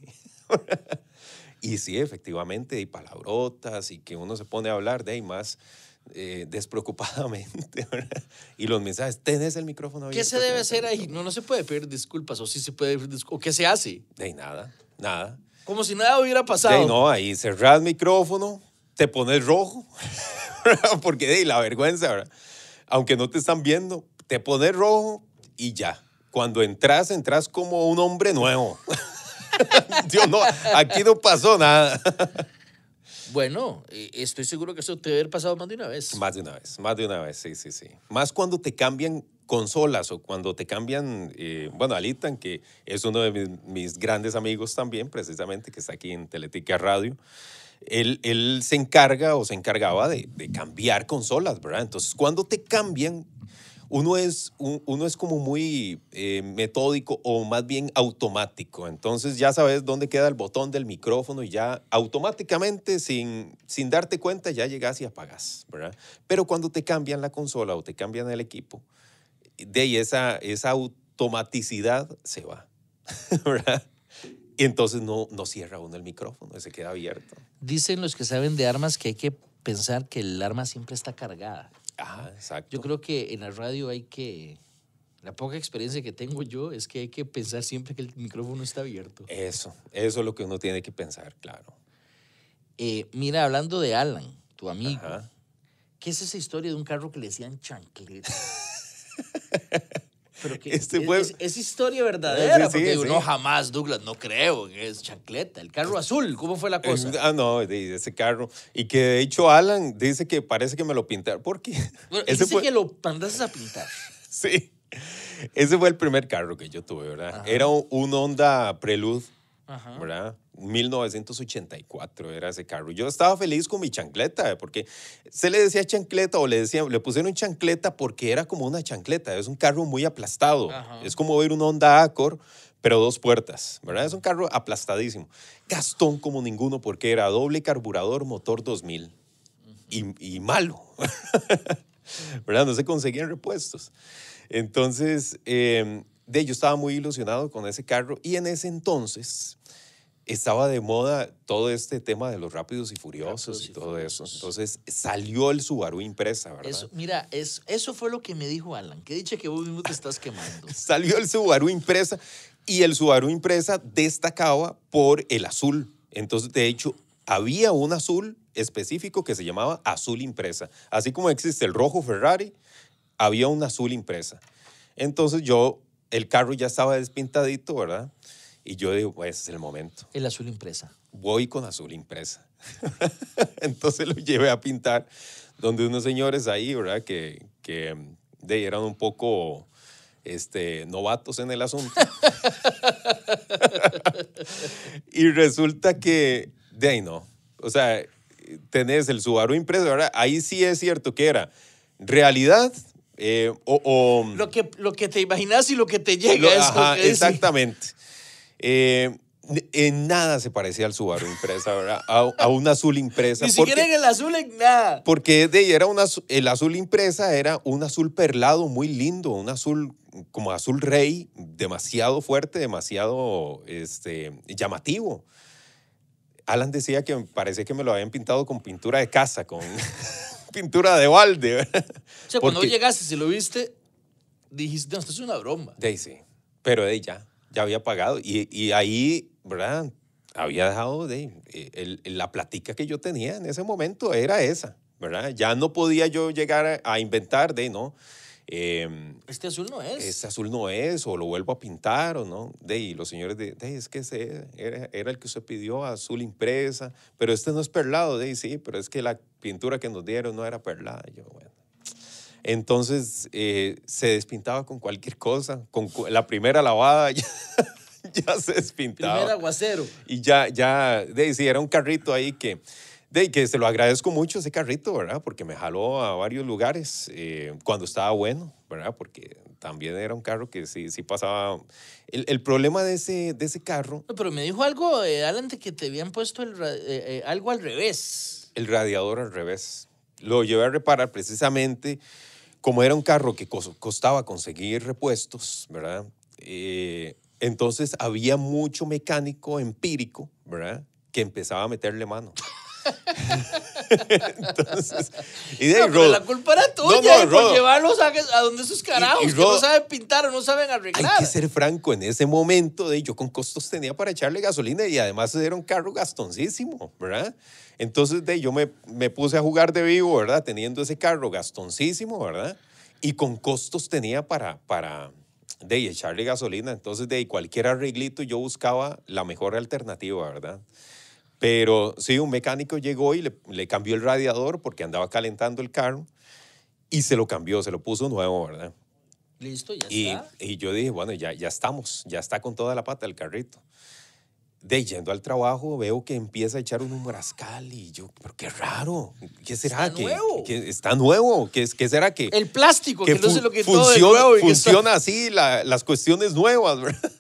y sí, efectivamente, y palabrotas y que uno se pone a hablar de ahí más eh, despreocupadamente, Y los mensajes, tenés el micrófono ¿Qué se debe hacer ahí? No, no se puede pedir disculpas, o sí se puede pedir disculpas, o qué se hace. De nada, nada. Como si nada hubiera pasado. no, ahí cerrás el micrófono, te pones rojo, porque de la vergüenza, ¿verdad? Aunque no te están viendo, te pones rojo y ya. Cuando entras, entras como un hombre nuevo. Dios, no, aquí no pasó nada. Bueno, eh, estoy seguro que eso te debe haber pasado más de una vez. Más de una vez, más de una vez, sí, sí, sí. Más cuando te cambian consolas o cuando te cambian, eh, bueno, Alitan, que es uno de mis, grandes amigos también, precisamente, que está aquí en Teletica Radio. Él, se encarga o se encargaba de, de cambiar consolas, ¿verdad? Entonces, cuando te cambian, uno es, uno es como muy eh, metódico o más bien automático. Entonces ya sabes dónde queda el botón del micrófono y ya automáticamente, sin, sin darte cuenta, ya llegas y apagas, ¿verdad? Pero cuando te cambian la consola o te cambian el equipo, de ahí esa, esa automaticidad se va, ¿verdad? Y entonces no, no cierra uno el micrófono, se queda abierto. Dicen los que saben de armas que hay que pensar que el arma siempre está cargada. Yo creo que en la radio hay que... La poca experiencia que tengo yo es que hay que pensar siempre que el micrófono está abierto. Eso, eso es lo que uno tiene que pensar, claro. Eh, mira, hablando de Alan, tu amigo, ¿qué es esa historia de un carro que le decían chancleta? Pero que este es, historia verdadera, porque uno jamás, Douglas, no creo, es chancleta. El carro pues, azul, ¿cómo fue la eh, cosa? ah, no, ese carro. Y que de hecho Alan dice que parece que me lo pintaron. ¿Por qué? Bueno, dice que lo mandaste a pintar. sí. Ese fue el primer carro que yo tuve, ¿verdad? Era un Honda Prelude, ¿verdad? 1984 era ese carro. Yo estaba feliz con mi chancleta, porque se le decía chancleta o le decían, le pusieron chancleta porque era como una chancleta, es un carro muy aplastado. Es como ver un Honda Accord, pero dos puertas, ¿verdad? Es un carro aplastadísimo. Gastón como ninguno porque era doble carburador, motor 2000 y, malo, ¿verdad? No se conseguían repuestos. Entonces, eh, de yo estaba muy ilusionado con ese carro y en ese entonces estaba de moda todo este tema de los rápidos y furiosos y, todo eso. Entonces salió el Subaru impresa, ¿verdad? mira, eso, fue lo que me dijo Alan, que dice que vos mismo te estás quemando. salió el Subaru impresa y el Subaru impresa destacaba por el azul. Entonces, de hecho, había un azul específico que se llamaba azul impresa. Así como existe el rojo Ferrari, había un azul impresa. Entonces yo, el carro ya estaba despintadito, ¿verdad? Y yo digo, pues es el momento. El azul impresa. Voy con azul impresa. Entonces lo llevé a pintar donde unos señores ahí, ¿verdad? Que, que mm, eran un poco este, novatos en el asunto. y resulta que, de ahí no. O sea, tenés el Subaru impreso, ¿verdad? Ahí sí es cierto que era realidad eh, o, o, mm, Lo que, lo que te imaginas y lo que te llega. es, ajá, exactamente. Eh, en nada se parecía al Subaru impresa, ¿verdad? A, un azul impresa. Ni siquiera en el azul en nada. Porque de, era una, el azul impresa era un azul perlado muy lindo, un azul como azul rey, demasiado fuerte, demasiado este, llamativo. Alan decía que parecía que me lo habían pintado con pintura de casa, con pintura de balde. O sea, cuando llegaste, si lo viste, dijiste, no, esto es una broma. Daisy, pero de ya ya había pagado. Y, y ahí, ¿verdad? Había dejado de... Eh, la platica que yo tenía en ese momento era esa, ¿verdad? Ya no podía yo llegar a, inventar de, ¿no? Em, este azul no es. Este azul no es, o lo vuelvo a pintar, o no. De, y los señores de, es que ese era, el que usted pidió, azul impresa, pero este no es perlado. De, sí, pero es que la pintura que nos dieron no era perlada. Yo, bueno, entonces eh, se despintaba con cualquier cosa, con la primera lavada. Ya, se despintaba. Primer aguacero. Y ya, ya, de, era un carrito ahí que, de, que se lo agradezco mucho ese carrito, ¿verdad? Porque me jaló a varios lugares eh, cuando estaba bueno, ¿verdad? Porque también era un carro que sí, sí pasaba. El, problema de ese, de ese carro. pero me dijo algo, eh, que te habían puesto eh, algo al revés. El radiador al revés. Lo llevé a reparar precisamente como era un carro que costaba conseguir repuestos, ¿verdad? Eh, entonces había mucho mecánico empírico, Que empezaba a meterle mano. Entonces, la culpa era tuya de por llevarlos a, a, donde sus carajos no saben pintar o no saben arreglar. Hay que ser franco, en ese momento de yo con costos tenía para echarle gasolina y además era un carro gastoncísimo, ¿verdad? Entonces de yo me, me puse a jugar de vivo, ¿verdad? Teniendo ese carro gastoncísimo, ¿verdad? Y con costos tenía para, para de echarle gasolina. Entonces de cualquier arreglito yo buscaba la mejor alternativa, ¿verdad? Pero sí, un mecánico llegó y le, cambió el radiador porque andaba calentando el carro y se lo cambió, se lo puso nuevo, ¿verdad? Listo, ya y, está. Y yo dije, bueno, ya, ya estamos, ya está con toda la pata del carrito. De yendo al trabajo, veo que empieza a echar un humorascal y yo, pero qué raro, ¿qué será? Está que, nuevo. está nuevo, ¿qué, qué será que? El plástico, que, no sé lo que funciona, todo de nuevo funciona así las cuestiones nuevas, ¿verdad?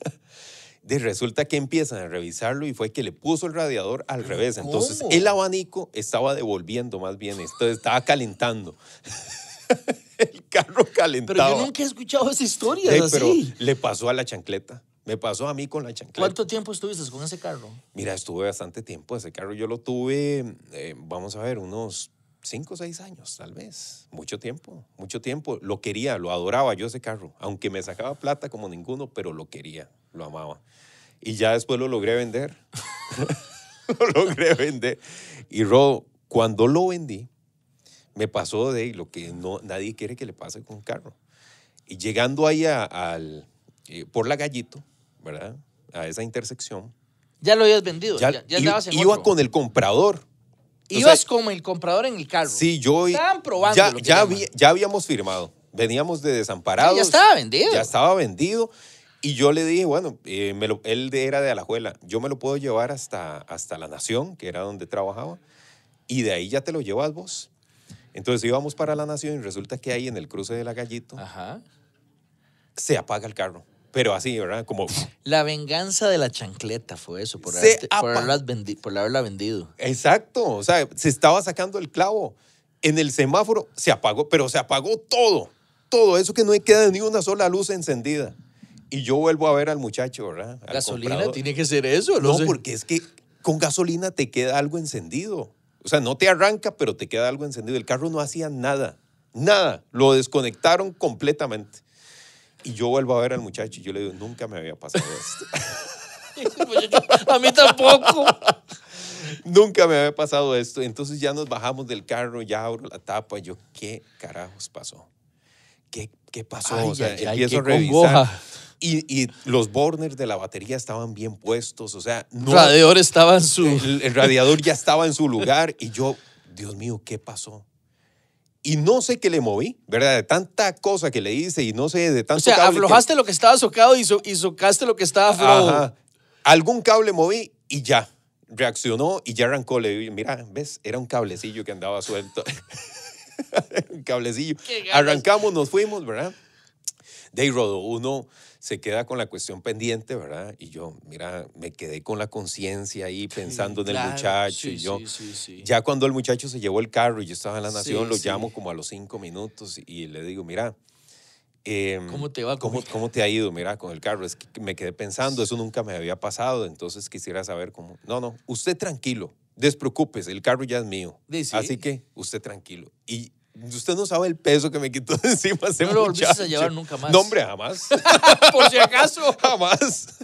resulta que empiezan a revisarlo y fue que le puso el radiador al revés. Entonces el abanico estaba devolviendo más bien, esto estaba calentando. el carro calentaba. Pero yo nunca he escuchado esa historia. pero le pasó a la chancleta. Me pasó a mí con la chancleta. ¿Cuánto tiempo estuviste con ese carro? Mira, estuve bastante tiempo. Ese carro yo lo tuve, eh, vamos a ver, unos cinco o seis años, tal vez. Mucho tiempo, mucho tiempo. Lo quería, lo adoraba yo ese carro. Aunque me sacaba plata como ninguno, pero lo quería lo amaba. Y ya después lo logré vender. lo logré vender. Y Rob cuando lo vendí, me pasó de lo que no, nadie quiere que le pase con un carro. Y llegando ahí al, eh, por la Gallito, ¿verdad? A esa intersección. Ya lo habías vendido, ya, Iba con el comprador. Ibas con el comprador en el carro. Sí, yo. Estaban Ya, ya, habíamos firmado. Veníamos de desamparados. ya estaba vendido. Ya estaba vendido. Y yo le dije, bueno, eh, él era de Alajuela, yo me lo puedo llevar hasta, hasta La Nación, que era donde trabajaba, y de ahí ya te lo llevas vos. Entonces íbamos para La Nación y resulta que ahí en el cruce de la Gallito se apaga el carro. Pero así, ¿verdad? Como... La venganza de la chancleta fue eso, por, por haberla vendido. Exacto, o sea, se estaba sacando el clavo. En el semáforo se apagó, pero se apagó todo, todo eso que no queda ni una sola luz encendida. Y yo vuelvo a ver al muchacho, ¿verdad? gasolina tiene que ser eso. No, porque es que con gasolina te queda algo encendido. O sea, no te arranca, pero te queda algo encendido. El carro no hacía nada, nada. Lo desconectaron completamente. Y yo vuelvo a ver al muchacho y yo le digo, nunca me había pasado esto. Pues a mí tampoco. Nunca me había pasado esto. Entonces ya nos bajamos del carro, ya abro la tapa. Y Yo, ¿qué carajos pasó? ¿Qué, pasó? o sea, empiezo revisar. Y, los borners de la batería estaban bien puestos, o sea, no, radiador estaba su... El, radiador ya estaba en su lugar y yo, Dios mío, ¿qué pasó? Y no sé qué le moví, ¿verdad? De tanta cosa que le hice y no sé, de tanto... O sea, aflojaste lo que estaba socado y, socaste lo que estaba aflojado. Algún cable moví y ya. Reaccionó y ya arrancó. Le mira, ¿ves? Era un cablecillo que andaba suelto. un cablecillo. Arrancamos, nos fuimos, ¿verdad? Day ahí rodó uno se queda con la cuestión pendiente, ¿verdad? Y yo, mira, me quedé con la conciencia ahí pensando en el muchacho. y yo, ya cuando el muchacho se llevó el carro y yo estaba en la Nación, lo llamo como a los cinco minutos y le digo, mira, em, ¿Cómo te va? ¿cómo, te ha ido? Mira, con el carro. Es que me quedé pensando, eso nunca me había pasado, entonces quisiera saber cómo. No, no, usted tranquilo, despreocúpese, el carro ya es mío. Así que usted tranquilo. Y Usted no sabe el peso que me quitó de encima ese No lo a llevar nunca más. Nombre jamás. Por si acaso. Jamás.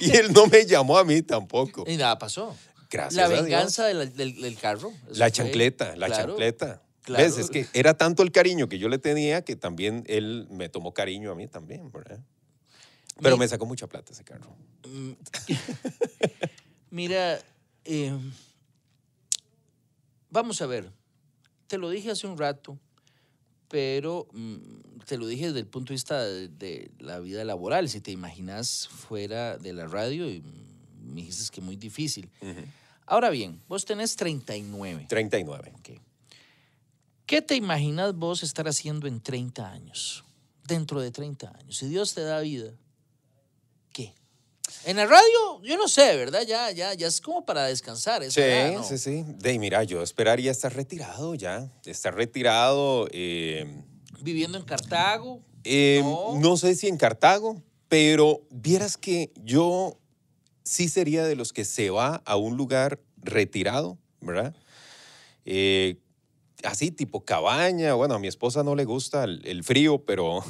y él no me llamó a mí tampoco. Y nada pasó. Gracias La venganza Del, carro. La chancleta, la chancleta. Es que era tanto el cariño que yo le tenía que también él me tomó cariño a mí también, Pero me sacó mucha plata ese carro. Mm. Mira, eh, vamos a ver te lo dije hace un rato, pero mm, te lo dije desde el punto de vista de, la vida laboral. Si te imaginas fuera de la radio, y mm, me dijiste que es muy difícil. Ahora bien, vos tenés 39. 39. ¿Qué te imaginas vos estar haciendo en 30 años? Dentro de 30 años. Si Dios te da vida, en la radio, yo no sé, ¿verdad? Ya, ya, ya es como para descansar. sí, sí, sí. De mira, yo esperaría estar retirado, ya. Estar retirado. Em, ¿Viviendo en Cartago? Em, no. sé si en Cartago, pero vieras que yo sí sería de los que se va a un lugar retirado, ¿verdad? Eh, así tipo cabaña, bueno, a mi esposa no le gusta el frío, pero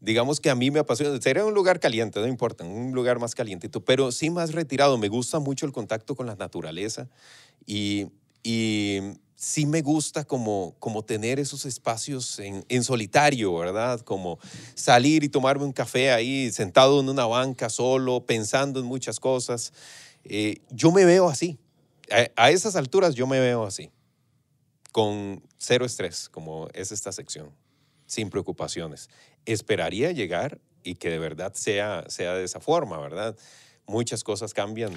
digamos que a mí me apasiona, sería un lugar caliente, no importa, un lugar más calientito, pero sí más retirado. Me gusta mucho el contacto con la naturaleza y, sí me gusta como, como tener esos espacios en, solitario, ¿verdad? Como salir y tomarme un café ahí, sentado en una banca solo, pensando en muchas cosas. Eh, yo me veo así. a esas alturas yo me veo así, con cero estrés, como es esta sección, sin preocupaciones esperaría llegar y que de verdad sea, sea de esa forma, ¿verdad? Muchas cosas cambian.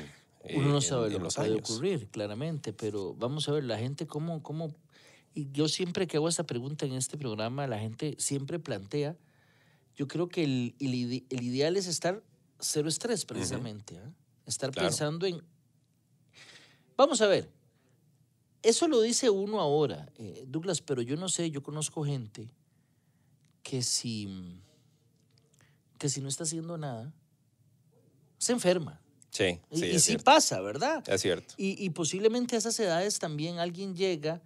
Uno no eh, sabe lo que puede ocurrir, claramente, pero vamos a ver, la gente cómo, cómo, y yo siempre que hago esta pregunta en este programa, la gente siempre plantea, yo creo que el, ideal es estar cero estrés precisamente, ¿ah? estar pensando en... Vamos a ver, eso lo dice uno ahora, eh, Douglas, pero yo no sé, yo conozco gente que si, que si no está haciendo nada, se enferma. Sí, sí. Y, y sí pasa, ¿verdad? Es cierto. Y, posiblemente a esas edades también alguien llega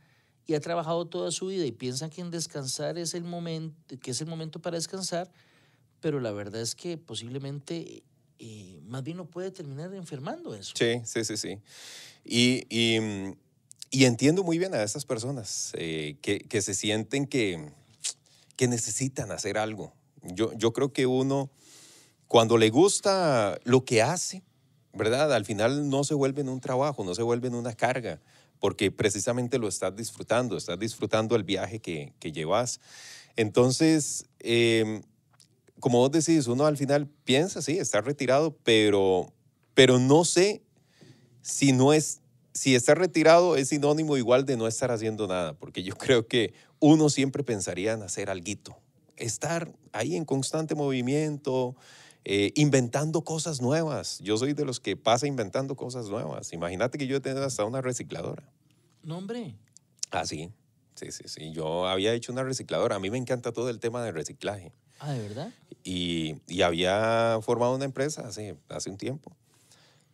y ha trabajado toda su vida y piensa que en descansar es el momento, que es el momento para descansar, pero la verdad es que posiblemente eh, más bien no puede terminar enfermando eso. Sí, sí, sí, sí. Y, entiendo muy bien a esas personas eh, que se sienten que, que necesitan hacer algo. Yo, creo que uno, cuando le gusta lo que hace, ¿verdad? Al final no se vuelve en un trabajo, no se vuelve en una carga, porque precisamente lo estás disfrutando, estás disfrutando el viaje que, que llevas. Entonces, em, como vos decís, uno al final piensa, sí, está retirado, pero, pero no sé si no es si estar retirado es sinónimo igual de no estar haciendo nada, porque yo creo que uno siempre pensaría en hacer algo, estar ahí en constante movimiento, eh, inventando cosas nuevas. Yo soy de los que pasa inventando cosas nuevas. Imagínate que yo he tenido hasta una recicladora. No, hombre. Ah, sí. Sí, sí, sí. Yo había hecho una recicladora. A mí me encanta todo el tema del reciclaje. Ah, ¿de verdad? Y, había formado una empresa hace, hace un tiempo.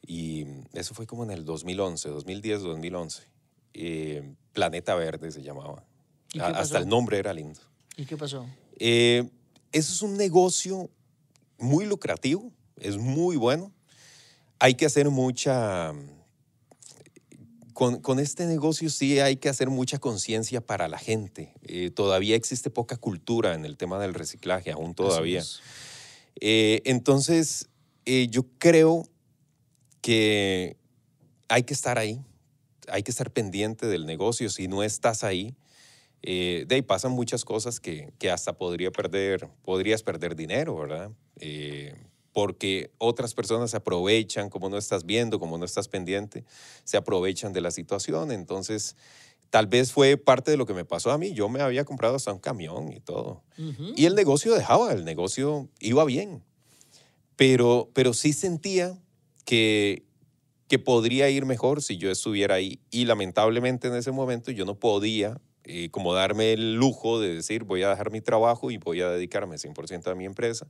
Y mm, eso fue como en el 2011, 2010, 2011. Planeta Verde se llamaba. Ah, hasta el nombre era lindo. ¿Y qué pasó? Eh, eso es un negocio muy lucrativo, es muy bueno. Hay que hacer mucha... Mm, con, con este negocio sí hay que hacer mucha conciencia para la gente. Eh, todavía existe poca cultura en el tema del reciclaje, aún todavía. Eh, entonces, yo creo que hay que estar ahí, hay que estar pendiente del negocio. Si no estás ahí, eh, de ahí pasan muchas cosas que, hasta podría perder, podrías perder dinero, ¿verdad? Eh, porque otras personas se aprovechan, como no estás viendo, como no estás pendiente, se aprovechan de la situación. Entonces, tal vez fue parte de lo que me pasó a mí. Yo me había comprado hasta un camión y todo. Y el negocio dejaba, el negocio iba bien. Pero, pero sí sentía que, podría ir mejor si yo estuviera ahí. Y lamentablemente en ese momento yo no podía eh, como darme el lujo de decir voy a dejar mi trabajo y voy a dedicarme 100% a mi empresa.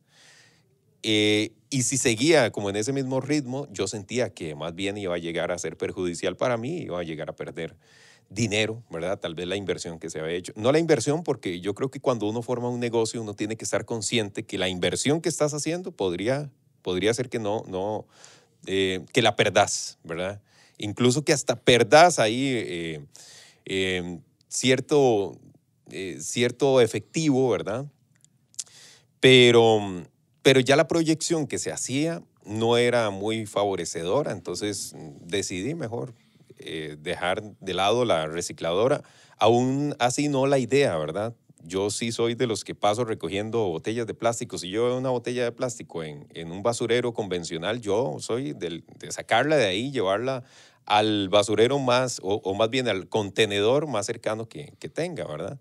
Eh, y si seguía como en ese mismo ritmo, yo sentía que más bien iba a llegar a ser perjudicial para mí, iba a llegar a perder dinero, ¿verdad? Tal vez la inversión que se había hecho. No la inversión, porque yo creo que cuando uno forma un negocio, uno tiene que estar consciente que la inversión que estás haciendo podría, podría ser que no, no, eh, que la perdás, ¿verdad? Incluso que hasta perdás ahí eh, eh, cierto, cierto efectivo, ¿verdad? Pero, pero ya la proyección que se hacía no era muy favorecedora, entonces decidí mejor dejar de lado la recicladora. Aún así no la idea, ¿verdad? yo sí soy de los que paso recogiendo botellas de plástico. Si yo veo una botella de plástico en, un basurero convencional, yo soy de sacarla de ahí, llevarla al basurero más, o, más bien al contenedor más cercano que, tenga, ¿verdad?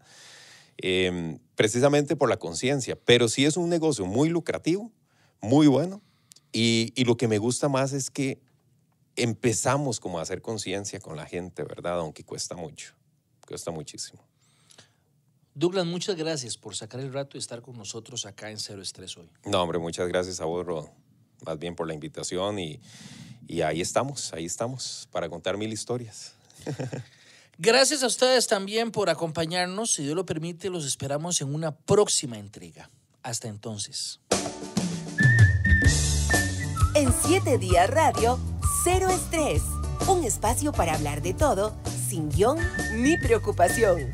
Em, precisamente por la conciencia. Pero sí es un negocio muy lucrativo, muy bueno, y, y lo que me gusta más es que empezamos como a hacer conciencia con la gente, ¿verdad? Aunque cuesta mucho, cuesta muchísimo. Douglas, muchas gracias por sacar el rato y estar con nosotros acá en Cero Estrés hoy. No, hombre, muchas gracias a vos, Rod. Más bien por la invitación y, y ahí estamos, ahí estamos para contar mil historias. Gracias a ustedes también por acompañarnos. Si Dios lo permite, los esperamos en una próxima entrega. Hasta entonces. En 7 días radio, cero estrés. Un espacio para hablar de todo, sin guión ni preocupación.